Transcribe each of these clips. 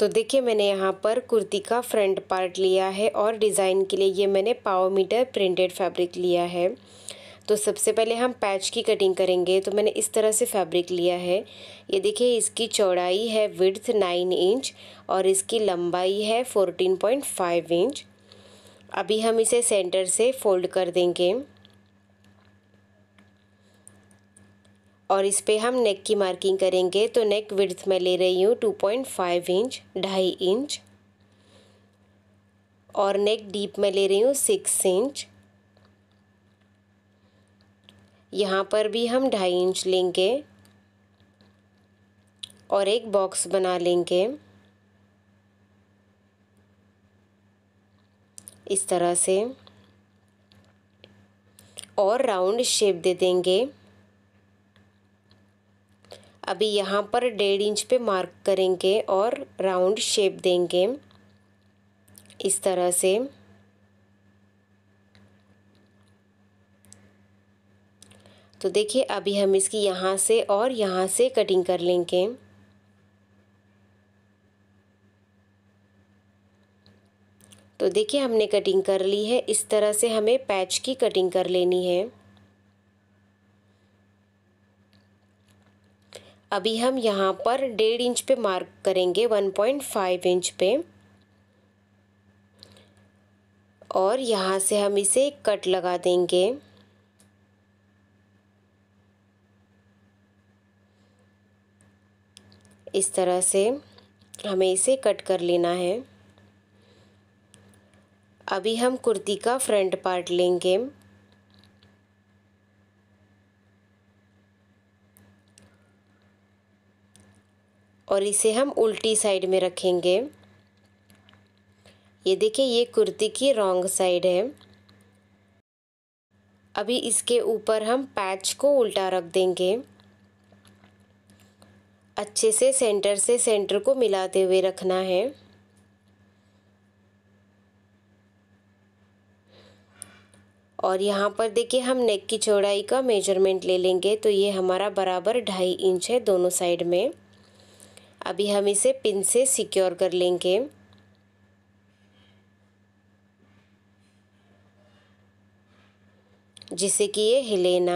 तो देखिए मैंने यहाँ पर कुर्ती का फ्रंट पार्ट लिया है और डिज़ाइन के लिए ये मैंने पाओ मीटर प्रिंटेड फैब्रिक लिया है तो सबसे पहले हम पैच की कटिंग करेंगे तो मैंने इस तरह से फैब्रिक लिया है ये देखिए इसकी चौड़ाई है विड्थ नाइन इंच और इसकी लंबाई है फोर्टीन पॉइंट फाइव इंच अभी हम इसे सेंटर से फोल्ड कर देंगे और इस पर हम नेक की मार्किंग करेंगे तो नेक विड्थ में ले रही हूँ टू पॉइंट फाइव इंच ढाई इंच और नेक डीप में ले रही हूँ सिक्स इंच यहाँ पर भी हम ढाई इंच लेंगे और एक बॉक्स बना लेंगे इस तरह से और राउंड शेप दे देंगे अभी यहाँ पर डेढ़ इंच पे मार्क करेंगे और राउंड शेप देंगे इस तरह से तो देखिए अभी हम इसकी यहाँ से और यहाँ से कटिंग कर लेंगे तो देखिए हमने कटिंग कर ली है इस तरह से हमें पैच की कटिंग कर लेनी है अभी हम यहाँ पर डेढ़ इंच पे मार्क करेंगे वन पॉइंट फाइव इंच पे और यहाँ से हम इसे कट लगा देंगे इस तरह से हमें इसे कट कर लेना है अभी हम कुर्ती का फ्रंट पार्ट लेंगे और इसे हम उल्टी साइड में रखेंगे ये देखिए ये कुर्ती की रॉन्ग साइड है अभी इसके ऊपर हम पैच को उल्टा रख देंगे अच्छे से सेंटर से सेंटर को मिलाते हुए रखना है और यहाँ पर देखिए हम नेक की चौड़ाई का मेजरमेंट ले लेंगे तो ये हमारा बराबर ढाई इंच है दोनों साइड में अभी हम इसे पिन से सिक्योर कर लेंगे जिससे कि ये हिले ना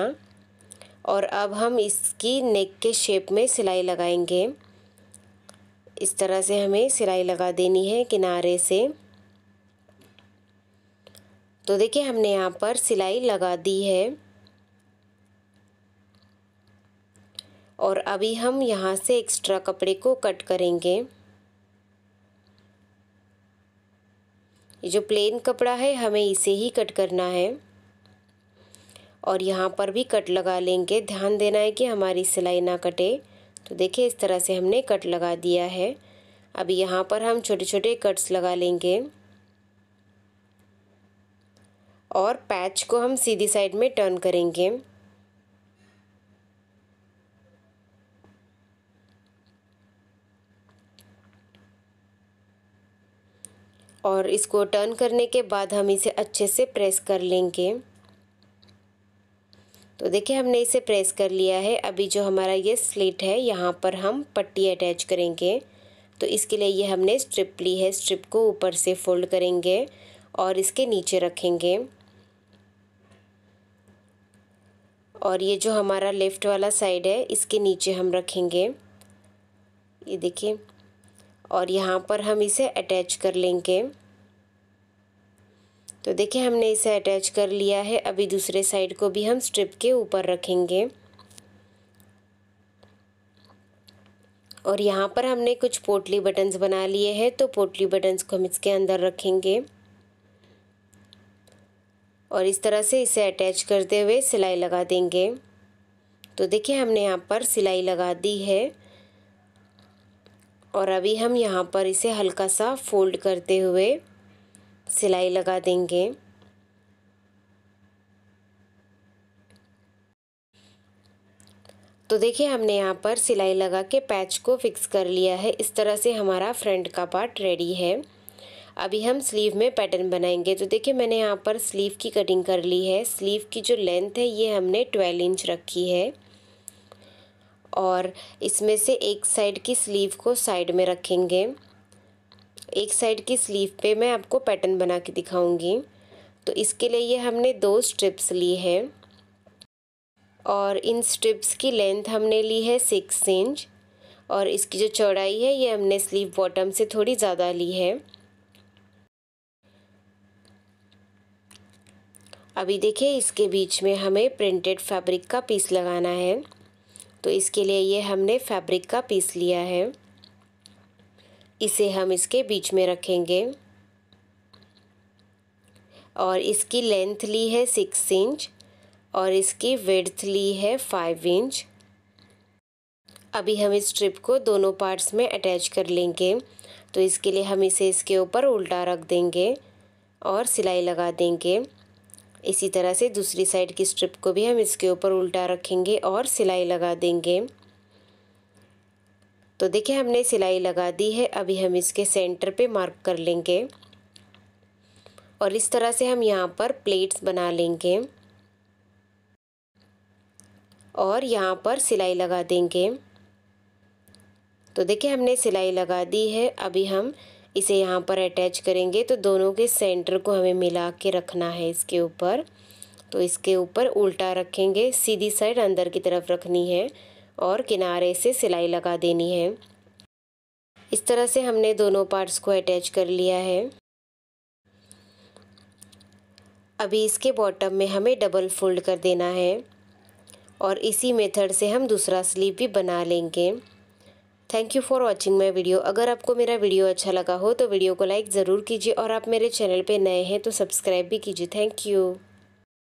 और अब हम इसकी नेक के शेप में सिलाई लगाएंगे इस तरह से हमें सिलाई लगा देनी है किनारे से तो देखिए हमने यहाँ पर सिलाई लगा दी है और अभी हम यहाँ से एक्स्ट्रा कपड़े को कट करेंगे जो प्लेन कपड़ा है हमें इसे ही कट करना है और यहाँ पर भी कट लगा लेंगे ध्यान देना है कि हमारी सिलाई ना कटे तो देखिए इस तरह से हमने कट लगा दिया है अब यहाँ पर हम छोटे छोटे कट्स लगा लेंगे और पैच को हम सीधी साइड में टर्न करेंगे और इसको टर्न करने के बाद हम इसे अच्छे से प्रेस कर लेंगे तो देखिए हमने इसे प्रेस कर लिया है अभी जो हमारा ये स्लिट है यहाँ पर हम पट्टी अटैच करेंगे तो इसके लिए ये हमने स्ट्रिप ली है स्ट्रिप को ऊपर से फोल्ड करेंगे और इसके नीचे रखेंगे और ये जो हमारा लेफ़्ट वाला साइड है इसके नीचे हम रखेंगे ये देखिए और यहाँ पर हम इसे अटैच कर लेंगे तो देखिए हमने इसे अटैच कर लिया है अभी दूसरे साइड को भी हम स्ट्रिप के ऊपर रखेंगे और यहाँ पर हमने कुछ पोटली बटन्स बना लिए हैं तो पोटली बटन्स को हम इसके अंदर रखेंगे और इस तरह से इसे अटैच करते हुए सिलाई लगा देंगे तो देखिए हमने यहाँ पर सिलाई लगा दी है और अभी हम यहाँ पर इसे हल्का सा फोल्ड करते हुए सिलाई लगा देंगे तो देखिए हमने यहाँ पर सिलाई लगा के पैच को फिक्स कर लिया है इस तरह से हमारा फ्रंट का पार्ट रेडी है अभी हम स्लीव में पैटर्न बनाएंगे तो देखिए मैंने यहाँ पर स्लीव की कटिंग कर ली है स्लीव की जो लेंथ है ये हमने ट्वेल्व इंच रखी है और इसमें से एक साइड की स्लीव को साइड में रखेंगे एक साइड की स्लीव पे मैं आपको पैटर्न बना के दिखाऊंगी तो इसके लिए ये हमने दो स्ट्रिप्स ली है और इन स्ट्रिप्स की लेंथ हमने ली है सिक्स इंच और इसकी जो चौड़ाई है ये हमने स्लीव बॉटम से थोड़ी ज़्यादा ली है अभी देखिए इसके बीच में हमें प्रिंटेड फैब्रिक का पीस लगाना है तो इसके लिए ये हमने फैब्रिक का पीस लिया है इसे हम इसके बीच में रखेंगे और इसकी लेंथ ली है सिक्स इंच और इसकी वेड्थ ली है फाइव इंच अभी हम इस स्ट्रिप को दोनों पार्ट्स में अटैच कर लेंगे तो इसके लिए हम इसे इसके ऊपर उल्टा रख देंगे और सिलाई लगा देंगे इसी तरह से दूसरी साइड की स्ट्रिप को भी हम इसके ऊपर उल्टा रखेंगे और सिलाई लगा देंगे तो देखिए हमने सिलाई लगा दी है अभी हम इसके सेंटर पे मार्क कर लेंगे और इस तरह से हम यहाँ पर प्लेट्स बना लेंगे और यहाँ पर सिलाई लगा देंगे तो देखिए हमने सिलाई लगा दी है अभी हम इसे यहाँ पर अटैच करेंगे तो दोनों के सेंटर को हमें मिला के रखना है इसके ऊपर तो इसके ऊपर उल्टा रखेंगे सीधी साइड अंदर की तरफ रखनी है और किनारे से सिलाई लगा देनी है इस तरह से हमने दोनों पार्ट्स को अटैच कर लिया है अभी इसके बॉटम में हमें डबल फोल्ड कर देना है और इसी मेथड से हम दूसरा स्लीव भी बना लेंगे thank you for watching my video अगर आपको मेरा वीडियो अच्छा लगा हो तो वीडियो को लाइक ज़रूर कीजिए और आप मेरे चैनल पर नए हैं तो सब्सक्राइब भी कीजिए थैंक यू